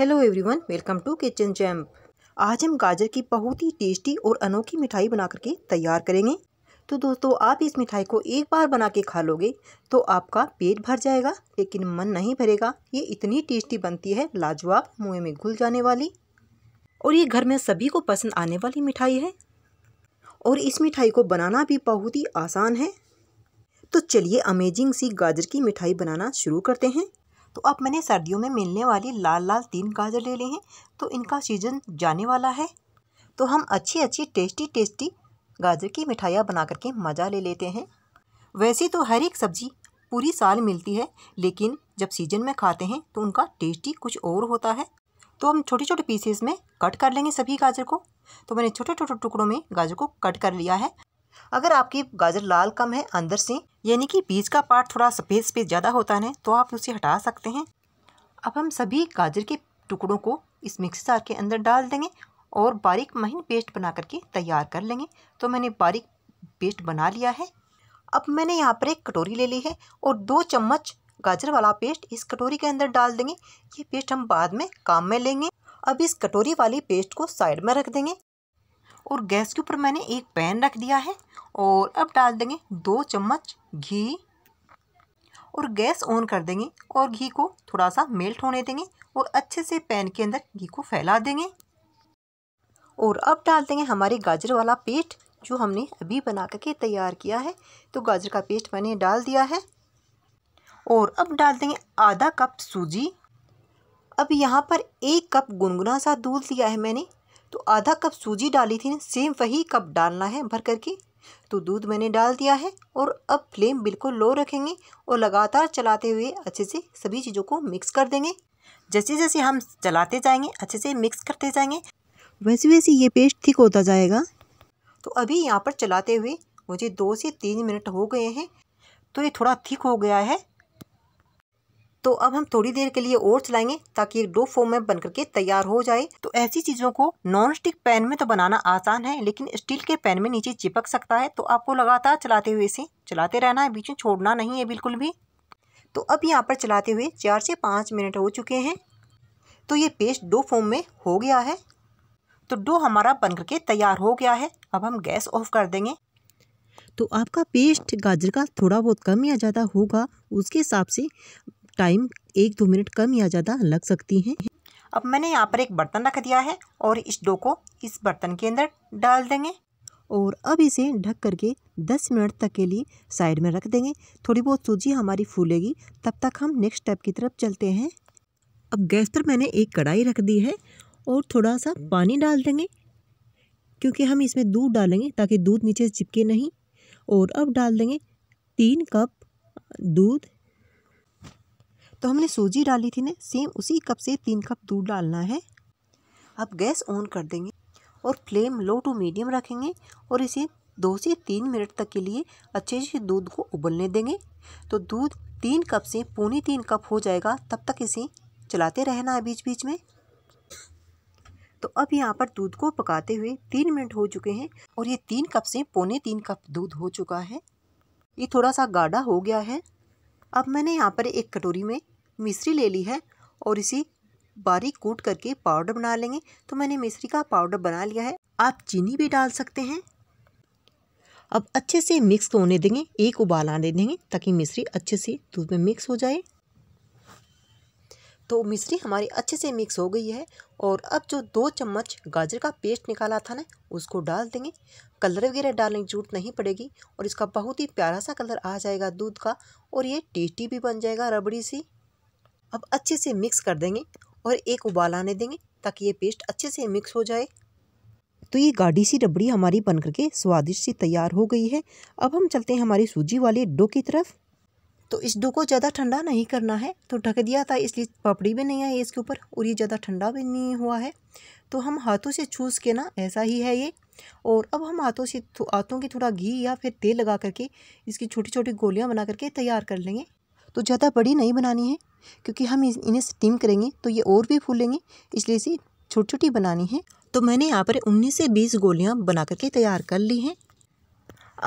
hello everyone welcome to kitchen champ आज हम गाजर की बहुत ही टेस्टी और अनोखी मिठाई बना करके तैयार करेंगे तो दोस्तों आप इस मिठाई को एक बार बना के खा लोगे तो आपका पेट भर जाएगा लेकिन मन नहीं भरेगा ये इतनी टेस्टी बनती है लाजवाब मुँह में घुल जाने वाली और ये घर में सभी को पसंद आने वाली मिठाई है और इस मिठाई को बनाना भी बहुत ही आसान है तो चलिए अमेजिंग सी गाजर की मिठाई बनाना शुरू करते हैं तो अब मैंने सर्दियों में मिलने वाली लाल लाल तीन गाजर ले ली हैं तो इनका सीज़न जाने वाला है तो हम अच्छी अच्छी टेस्टी टेस्टी गाजर की मिठाइयाँ बना करके मज़ा ले लेते हैं वैसे तो हर एक सब्ज़ी पूरी साल मिलती है लेकिन जब सीजन में खाते हैं तो उनका टेस्ट ही कुछ और होता है तो हम छोटे छोटे पीसेस में कट कर लेंगे सभी गाजर को तो मैंने छोटे छोटे टुकड़ों में गाजर को कट कर लिया है अगर आपकी गाजर लाल कम है अंदर से यानी कि बीज का पार्ट थोड़ा सफ़ेद सफ़ेद ज़्यादा होता है तो आप उसे हटा सकते हैं अब हम सभी गाजर के टुकड़ों को इस मिक्सी जार के अंदर डाल देंगे और बारीक महीन पेस्ट बना करके तैयार कर लेंगे तो मैंने बारीक पेस्ट बना लिया है अब मैंने यहाँ पर एक कटोरी ले ली है और दो चम्मच गाजर वाला पेस्ट इस कटोरी के अंदर डाल देंगे ये पेस्ट हम बाद में काम में लेंगे अब इस कटोरी वाली पेस्ट को साइड में रख देंगे और गैस के ऊपर मैंने एक पैन रख दिया है और अब डाल देंगे दो चम्मच घी और गैस ऑन कर देंगे और घी को थोड़ा सा मेल्ट होने देंगे और अच्छे से पैन के अंदर घी को फैला देंगे और अब डाल देंगे हमारे गाजर वाला पेस्ट जो हमने अभी बना करके तैयार किया है तो गाजर का पेस्ट मैंने डाल दिया है और अब डाल देंगे आधा कप सूजी अब यहाँ पर एक कप गुनगुना सा दूध लिया है मैंने तो आधा कप सूजी डाली थी सेम वही कप डालना है भर करके तो दूध मैंने डाल दिया है और अब फ्लेम बिल्कुल लो रखेंगे और लगातार चलाते हुए अच्छे से सभी चीज़ों को मिक्स कर देंगे जैसे जैसे हम चलाते जाएंगे अच्छे से मिक्स करते जाएंगे वैसे वैसे ये पेस्ट ठीक होता जाएगा तो अभी यहाँ पर चलाते हुए मुझे दो से तीन मिनट हो गए हैं तो ये थोड़ा ठीक हो गया है तो अब हम थोड़ी देर के लिए और चलाएंगे ताकि एक डो फॉर्म में बन करके तैयार हो जाए तो ऐसी चीज़ों को नॉन स्टिक पैन में तो बनाना आसान है लेकिन स्टील के पैन में नीचे चिपक सकता है तो आपको लगातार चलाते हुए इसे चलाते रहना है बीच में छोड़ना नहीं है बिल्कुल भी तो अब यहाँ पर चलाते हुए चार से पाँच मिनट हो चुके हैं तो ये पेस्ट डो फॉर्म में हो गया है तो डो हमारा बन करके तैयार हो गया है अब हम गैस ऑफ कर देंगे तो आपका पेस्ट गाजर का थोड़ा बहुत कम या ज़्यादा होगा उसके हिसाब से टाइम एक दो मिनट कम या ज़्यादा लग सकती हैं अब मैंने यहाँ पर एक बर्तन रख दिया है और इस डो को इस बर्तन के अंदर डाल देंगे और अब इसे ढक करके 10 मिनट तक के लिए साइड में रख देंगे थोड़ी बहुत सूजी हमारी फूलेगी तब तक हम नेक्स्ट स्टेप की तरफ चलते हैं अब गैस पर मैंने एक कढ़ाई रख दी है और थोड़ा सा पानी डाल देंगे क्योंकि हम इसमें दूध डालेंगे ताकि दूध नीचे चिपके नहीं और अब डाल देंगे तीन कप दूध तो हमने सूजी डाली थी ना सेम उसी कप से तीन कप दूध डालना है अब गैस ऑन कर देंगे और फ्लेम लो टू मीडियम रखेंगे और इसे दो से तीन मिनट तक के लिए अच्छे से दूध को उबलने देंगे तो दूध तीन कप से पौने तीन कप हो जाएगा तब तक इसे चलाते रहना है बीच बीच में तो अब यहाँ पर दूध को पकाते हुए तीन मिनट हो चुके हैं और ये तीन कप से पौने तीन कप दूध हो चुका है ये थोड़ा सा गाढ़ा हो गया है अब मैंने यहाँ पर एक कटोरी में मिश्री ले ली है और इसी बारीक कूट करके पाउडर बना लेंगे तो मैंने मिश्री का पाउडर बना लिया है आप चीनी भी डाल सकते हैं अब अच्छे से मिक्स तो होने देंगे एक उबाल आने देंगे ताकि मिश्री अच्छे से दूध में मिक्स हो जाए तो मिश्री हमारी अच्छे से मिक्स हो गई है और अब जो दो चम्मच गाजर का पेस्ट निकाला था ना उसको डाल देंगे कलर वगैरह डालने की जरूरत नहीं पड़ेगी और इसका बहुत ही प्यारा सा कलर आ जाएगा दूध का और ये टेस्टी भी बन जाएगा रबड़ी सी अब अच्छे से मिक्स कर देंगे और एक उबाल आने देंगे ताकि ये पेस्ट अच्छे से मिक्स हो जाए तो ये गाढ़ी सी रबड़ी हमारी बन करके स्वादिष्ट सी तैयार हो गई है अब हम चलते हैं हमारी सूजी वाले डो की तरफ तो इस डो को ज़्यादा ठंडा नहीं करना है तो ढक दिया था इसलिए पपड़ी भी नहीं आई इसके ऊपर और ये ज़्यादा ठंडा भी नहीं हुआ है तो हम हाथों से छूस के ना ऐसा ही है ये और अब हम हाथों से हाथों की थोड़ा घी या फिर तेल लगा करके इसकी छोटी छोटी गोलियाँ बना करके तैयार कर लेंगे तो ज़्यादा बड़ी नहीं बनानी है क्योंकि हम इन्हें स्टीम करेंगे तो ये और भी फूलेंगे इसलिए इसे छोटी छोटी बनानी है तो मैंने यहाँ पर उन्नीस से बीस गोलियाँ बना करके तैयार कर ली हैं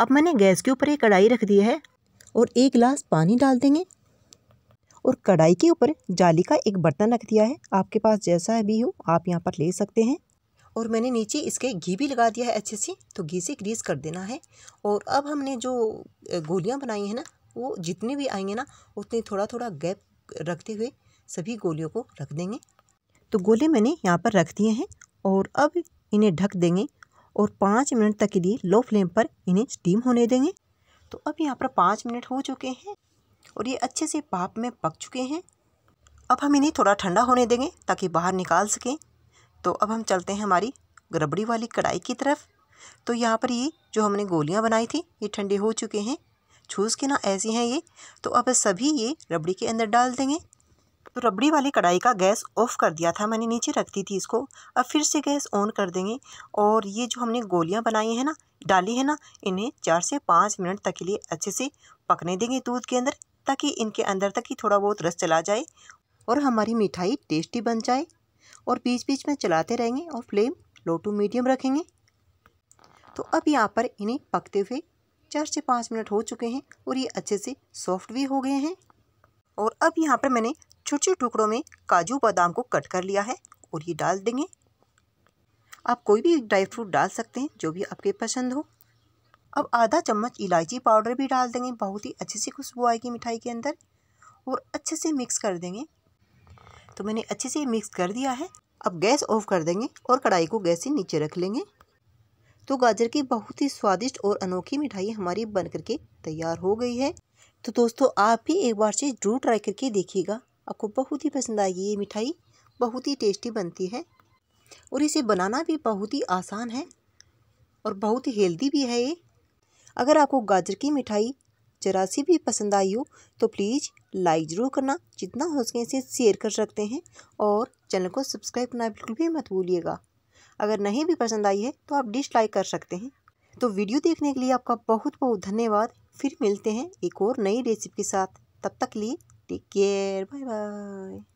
अब मैंने गैस के ऊपर एक कढ़ाई रख दी है और एक गिलास पानी डाल देंगे और कढ़ाई के ऊपर जाली का एक बर्तन रख दिया है आपके पास जैसा भी हो आप यहाँ पर ले सकते हैं और मैंने नीचे इसके घी भी लगा दिया है अच्छे से तो घी से ग्रीस कर देना है और अब हमने जो गोलियाँ बनाई हैं ना वो जितने भी आएंगे ना उतने थोड़ा थोड़ा गैप रखते हुए सभी गोलियों को रख देंगे तो गोले मैंने यहाँ पर रख दिए हैं और अब इन्हें ढक देंगे और पाँच मिनट तक के लिए लो फ्लेम पर इन्हें स्टीम होने देंगे तो अब यहाँ पर पाँच मिनट हो चुके हैं और ये अच्छे से पाप में पक चुके हैं अब हम इन्हें थोड़ा ठंडा होने देंगे ताकि बाहर निकाल सकें तो अब हम चलते हैं हमारी रबड़ी वाली कढ़ाई की तरफ तो यहाँ पर ये जो हमने गोलियाँ बनाई थी ये ठंडे हो चुके हैं छूस के ना ऐसी हैं ये तो अब सभी ये रबड़ी के अंदर डाल देंगे तो रबड़ी वाली कढ़ाई का गैस ऑफ़ कर दिया था मैंने नीचे रख दी थी इसको अब फिर से गैस ऑन कर देंगे और ये जो हमने गोलियां बनाई हैं ना डाली है ना इन्हें चार से पाँच मिनट तक के लिए अच्छे से पकने देंगे दूध के अंदर ताकि इनके अंदर तक ही थोड़ा बहुत रस चला जाए और हमारी मिठाई टेस्टी बन जाए और बीच बीच में चलाते रहेंगे और फ्लेम लो टू मीडियम रखेंगे तो अब यहाँ पर इन्हें पकते हुए चार से पाँच मिनट हो चुके हैं और ये अच्छे से सॉफ्ट भी हो गए हैं और अब यहाँ पर मैंने छोटे छोटे टुकड़ों में काजू बादाम को कट कर लिया है और ये डाल देंगे आप कोई भी ड्राई फ्रूट डाल सकते हैं जो भी आपके पसंद हो अब आधा चम्मच इलायची पाउडर भी डाल देंगे बहुत ही अच्छे से खुशबू आएगी मिठाई के अंदर और अच्छे से मिक्स कर देंगे तो मैंने अच्छे से मिक्स कर दिया है अब गैस ऑफ कर देंगे और कढ़ाई को गैस से नीचे रख लेंगे तो गाजर की बहुत ही स्वादिष्ट और अनोखी मिठाई हमारी बन करके तैयार हो गई है तो दोस्तों आप भी एक बार से जरूर ट्राई करके देखिएगा आपको बहुत ही पसंद आएगी ये मिठाई बहुत ही टेस्टी बनती है और इसे बनाना भी बहुत ही आसान है और बहुत ही हेल्दी भी है ये अगर आपको गाजर की मिठाई जरा सी भी पसंद आई हो तो प्लीज़ लाइक ज़रूर करना जितना हो सके इसे शेयर कर सकते हैं और चैनल को सब्सक्राइब करना बिल्कुल भी मत भूलिएगा अगर नहीं भी पसंद आई है तो आप डिसलाइक कर सकते हैं तो वीडियो देखने के लिए आपका बहुत बहुत धन्यवाद फिर मिलते हैं एक और नई रेसिपी के साथ तब तक लिए टेक केयर बाय बाय